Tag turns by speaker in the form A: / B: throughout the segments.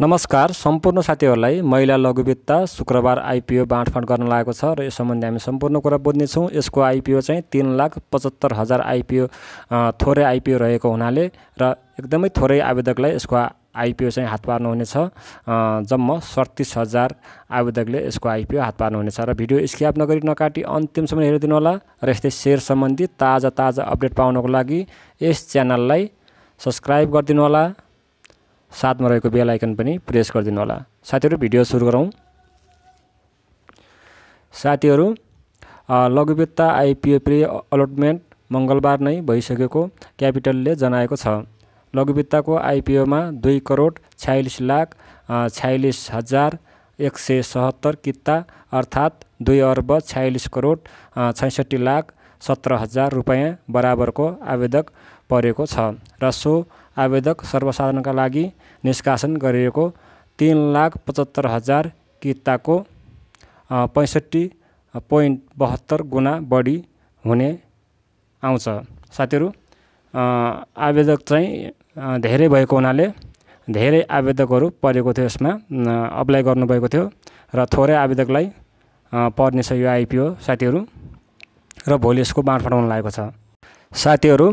A: नमस्कार सम्पूर्ण साथीहरूलाई महिला लघुवित्त शुक्रबार आइपिओ बाँडफाँड गर्न लागेको छ र यस सम्बन्धी हामी सम्पूर्ण कुरा बुझ्नेछौँ यसको आइपिओ चाहिँ तिन लाख पचहत्तर हजार आइपिओ थोरै आइपिओ रहेको हुनाले र एकदमै थोरै आवेदकलाई यसको आइपिओ चाहिँ हात पार्नुहुनेछ जम्मा सडतिस हजार आवेदकले यसको आइपिओ हात पार्नुहुनेछ र भिडियो स्क्याप नगरी नकाटी अन्तिमसम्म हेरिदिनु होला र यस्तै सेयर सम्बन्धी ताजा ताजा अपडेट पाउनको लागि यस च्यानललाई सब्सक्राइब गरिदिनु होला साथमा रहेको बेल आइकन पनि प्रेस गरिदिनु होला साथीहरू भिडियो सुरु गरौँ साथीहरू लघुवित्ता आइपिओ प्रि अलोटमेन्ट मङ्गलबार नै भइसकेको क्यापिटलले जनाएको छ लघुवित्तको आइपिओमा दुई करोड छ्यालिस लाख छ्यालिस हजार एक सय सहत्तर किता अर्थात् दुई अर्ब छ्यालिस करोड छैसठी लाख सत्र हजार रुपियाँ बराबरको आवेदक परेको छ र सो आवेदक सर्वसाधारणका लागि निष्कासन गरिएको तिन लाख पचहत्तर हजार किताको पैँसठी पोइन्ट बहत्तर गुणा बढी हुने आउँछ साथीहरू आवेदक चाहिँ धेरै भएको हुनाले धेरै आवेदकहरू परेको थियो यसमा अप्लाई गर्नुभएको थियो र थोरै आवेदकलाई पर्नेछ यो आइपिओ साथीहरू र भोलि यसको बाँडफाँड हुन लागेको छ साथीहरू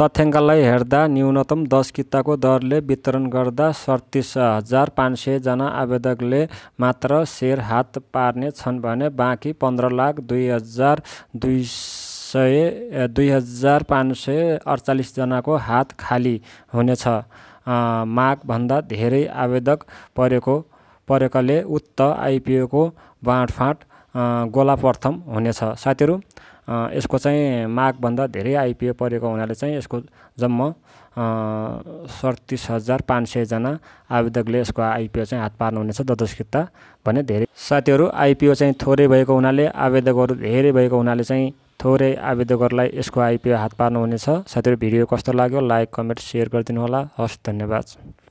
A: तथ्याङ्कलाई हेर्दा न्यूनतम दस किताको दरले वितरण गर्दा सडतिस हजार पाँच सयजना आवेदकले मात्र सेयर हात पार्ने छन् भने बाँकी पन्ध्र लाख दुई हजार दुई सय दुई हजार पाँच सय अडचालिसजनाको हात खाली हुनेछ माघभन्दा धेरै आवेदक परेको परेकाले उक्त आइपिओको बाँडफाँट गोलाप्रथम हुनेछ साथीहरू यसको चाहिँ मागभन्दा धेरै आइपिए परेको हुनाले चाहिँ यसको जम्मा सडतिस हजार पाँच सयजना आवेदकले यसको आइपिओ चाहिँ हात पार्नुहुनेछ किता भने धेरै साथीहरू आइपिओ चाहिँ थोरै भएको हुनाले आवेदकहरू धेरै भएको हुनाले चाहिँ थोरै आवेदकहरूलाई यसको आइपिओ हात पार्नुहुनेछ साथीहरू भिडियो कस्तो लाग्यो लाइक कमेन्ट सेयर गरिदिनु होला हस् धन्यवाद